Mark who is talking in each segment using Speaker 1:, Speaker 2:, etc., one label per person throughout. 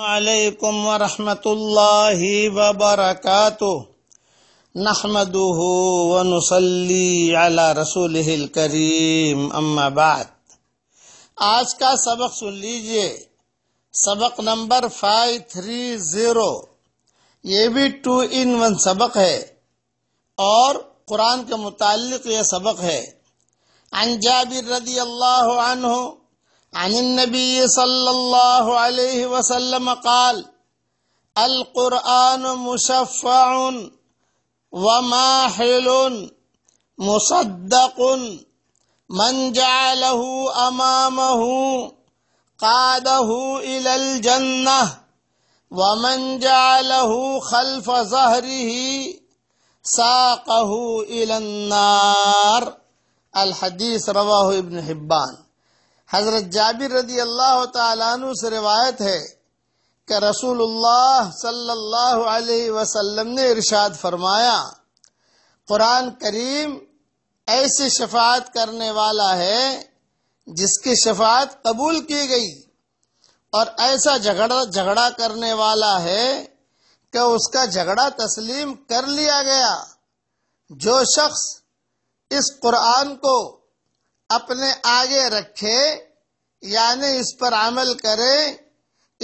Speaker 1: علیکم ورحمۃ اللہ وبرکاتہ نحمده ونصلي على رسوله الكريم اما بعد آج کا سبق سن لیجئے سبق نمبر 530 یہ بھی ٹو ان ون سبق ہے اور قرآن کے متعلق یہ سبق ہے عن جابر رضی اللہ عنہ عن النبي صلى الله عليه وسلم قال القرآن مشفع وماحل مصدق من جعله أمامه قاده إلى الجنة ومن جعله خلف ظهره ساقه إلى النار الحديث رواه ابن حبان حضرت جابر رضی اللہ تعالیٰ عنہ سے روایت ہے کہ رسول اللہ صلی اللہ علیہ وسلم نے ارشاد فرمایا قرآن کریم ایسی شفاعت کرنے والا ہے جس کی شفاعت قبول کی گئی اور ایسا جھگڑا جھگڑا کرنے والا ہے کہ اس کا جھگڑا تسلیم کر لیا گیا جو شخص اس قرآن کو اپنے آگے رکھے یعنی اس پر عمل کرے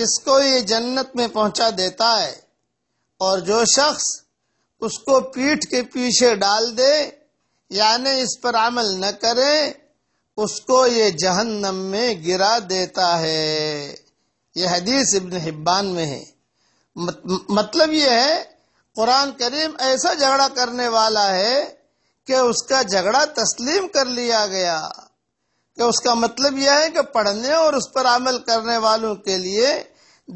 Speaker 1: اس کو یہ جنت میں پہنچا دیتا ہے اور جو شخص اس کو پیٹھ کے پیچھے ڈال دے یعنی اس پر عمل نہ کرے اس کو یہ جہنم میں گرا دیتا ہے یہ حدیث ابن حبان میں ہے مطلب یہ ہے قرآن کریم ایسا جھگڑا کرنے والا ہے کہ اس کا جھگڑا تسلیم کر لیا گیا کہ اس کا مطلب یہ ہے کہ پڑھنے اور اس پر عمل کرنے والوں کے لیے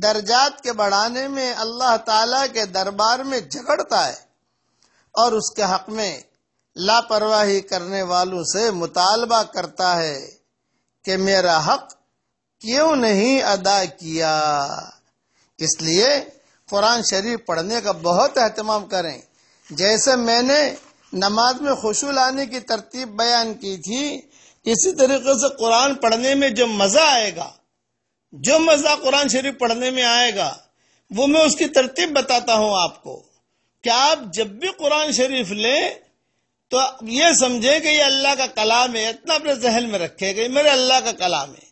Speaker 1: درجات کے بڑھانے میں اللہ تعالیٰ کے دربار میں جھگڑتا ہے اور اس کے حق میں لاپرواہی کرنے والوں سے مطالبہ کرتا ہے کہ میرا حق کیوں نہیں ادا کیا اس لیے قرآن شریف پڑھنے کا بہت اہتمام کریں جیسے میں نے نماز میں خوشو لانے کی ترتیب بیان کی تھی اسی طریقے سے قرآن پڑھنے میں جو مزہ آئے گا جو مزہ قرآن شریف پڑھنے میں آئے گا وہ میں اس کی ترتیب بتاتا ہوں آپ کو کہ آپ جب بھی قرآن شریف لیں تو یہ سمجھیں کہ یہ اللہ کا کلام ہے اتنا اپنے ذہن میں رکھے گا میرے اللہ کا کلام ہے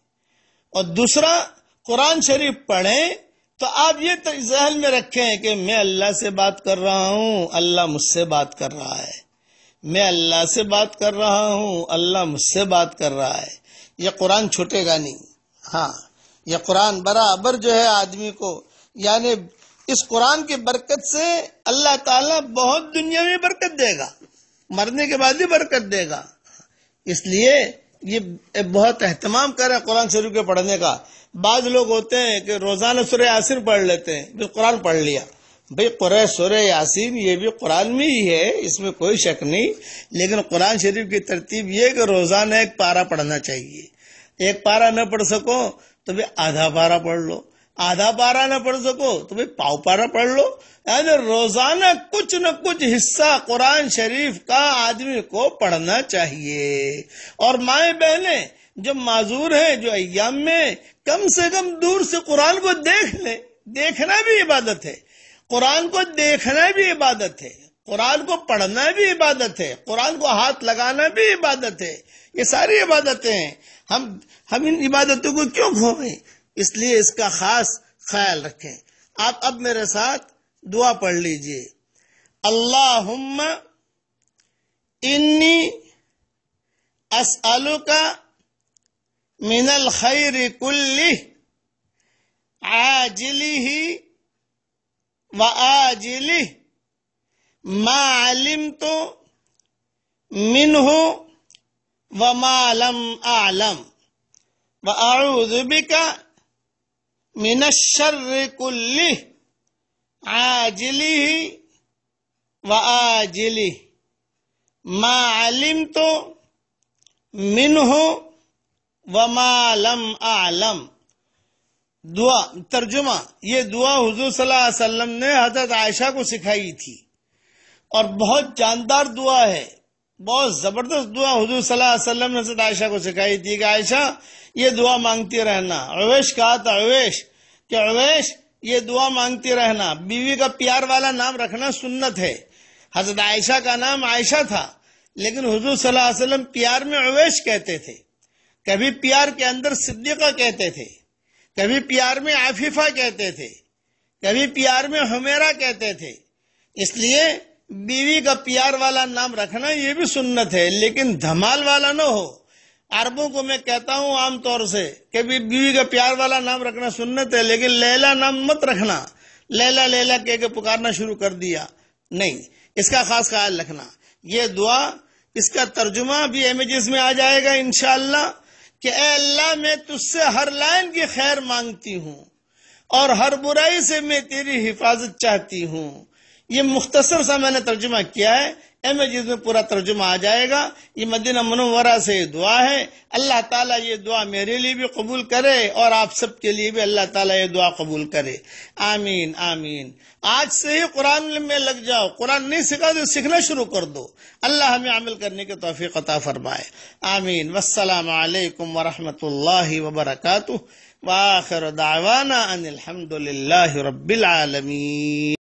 Speaker 1: اور دوسرا قرآن شریف پڑھیں تو آپ یہ ذہن میں رکھیں کہ میں اللہ سے بات کر رہا ہوں اللہ مجھ سے بات کر رہا ہے میں اللہ سے بات کر رہا ہوں اللہ مجھ سے بات کر رہا ہے یہ قرآن چھوٹے گا نہیں ہاں یہ قرآن برابر جو ہے آدمی کو یعنی اس قرآن کی برکت سے اللہ تعالیٰ بہت دنیا میں برکت دے گا مرنے کے بعد ہی برکت دے گا اس لیے یہ بہت اہتمام کرے قرآن شریف کے پڑھنے کا بعض لوگ ہوتے ہیں کہ روزانہ سورہ آصر پڑھ لیتے ہیں جو قرآن پڑھ لیا بھئی قرآن سورہ یاسین یہ بھی قرآن میں ہی ہے اس میں کوئی شک نہیں لیکن قرآن شریف کی ترتیب یہ کہ روزانہ ایک پارا پڑھنا چاہیے ایک پارا نہ پڑھ سکو تو آدھا پارا پڑھ لو آدھا پارا نہ پڑھ سکو تو بھئی پاؤ پارا پڑھ لو یعنی روزانہ کچھ نہ کچھ حصہ قرآن شریف کا آدمی کو پڑھنا چاہیے اور مائیں بہنیں جو معذور ہیں جو ایام میں کم سے کم دور سے قرآن کو دیکھ لیں دیکھنا بھی عبادت ہے قرآن کو دیکھنا بھی عبادت ہے قرآن کو پڑھنا بھی عبادت ہے قرآن کو ہاتھ لگانا بھی عبادت ہے یہ ساری عبادتیں ہیں ہم ہم ان عبادتوں کو کیوں کھوے اس لیے اس کا خاص خیال رکھیں آپ اب میرے ساتھ دعا پڑھ لیجئے اللہ انی اسألوکا من الخیر کلی عاجلی ہی ما علمت معم وما لم اعلم وأعوذ بك من الشر كله عاجله وآجله ما علمت منه وما لم آلم دعا ترجمہ یہ دعا حضور صلی اللہ علیہ وسلم نے حضرت عائشہ کو سکھائی تھی اور بہت جاندار دعا ہے بہت زبردست دعا حضور صلی اللہ علیہ وسلم نے حضرت عائشہ کو سکھائی تھی کہ عائشہ یہ دعا مانگتی رہنا اویش کہا تھا اویش کہ اویش یہ دعا مانگتی رہنا بیوی کا پیار والا نام رکھنا سنت ہے حضرت عائشہ کا نام عائشہ تھا لیکن حضور صلی اللہ علیہ وسلم پیار میں اویش کہتے تھے کبھی پیار کے اندر صدیقہ کہتے تھے کبھی پیار میں آفیفہ کہتے تھے کبھی پیار میں ہمیرا کہتے تھے اس لیے بیوی کا پیار والا نام رکھنا یہ بھی سنت ہے لیکن دھمال والا نہ ہو عربوں کو میں کہتا ہوں عام طور سے کہ بیوی کا پیار والا نام رکھنا سنت ہے لیکن لیلا نام مت رکھنا لیلا کہہ کے پکارنا شروع کر دیا نہیں اس کا خاص خیال رکھنا یہ دعا اس کا ترجمہ بھی امیجز میں آ جائے گا انشاءاللہ کہ اے اللہ میں تجھ سے ہر لائن کی خیر مانگتی ہوں اور ہر برائی سے میں تیری حفاظت چاہتی ہوں یہ مختصر سا میں نے ترجمہ کیا ہے اے میں میں پورا ترجمہ آ جائے گا یہ مدینہ منورہ سے دعا ہے اللہ تعالیٰ یہ دعا میرے لیے بھی قبول کرے اور آپ سب کے لیے بھی اللہ تعالیٰ یہ دعا قبول کرے آمین آمین آج سے ہی قرآن میں لگ جاؤ قرآن نہیں سکھا تو سیکھنا شروع کر دو اللہ ہمیں عمل کرنے کے توفیق عطا فرمائے آمین والسلام علیکم ورحمۃ اللہ وبرکاتہ ان الحمد للہ رب العالمین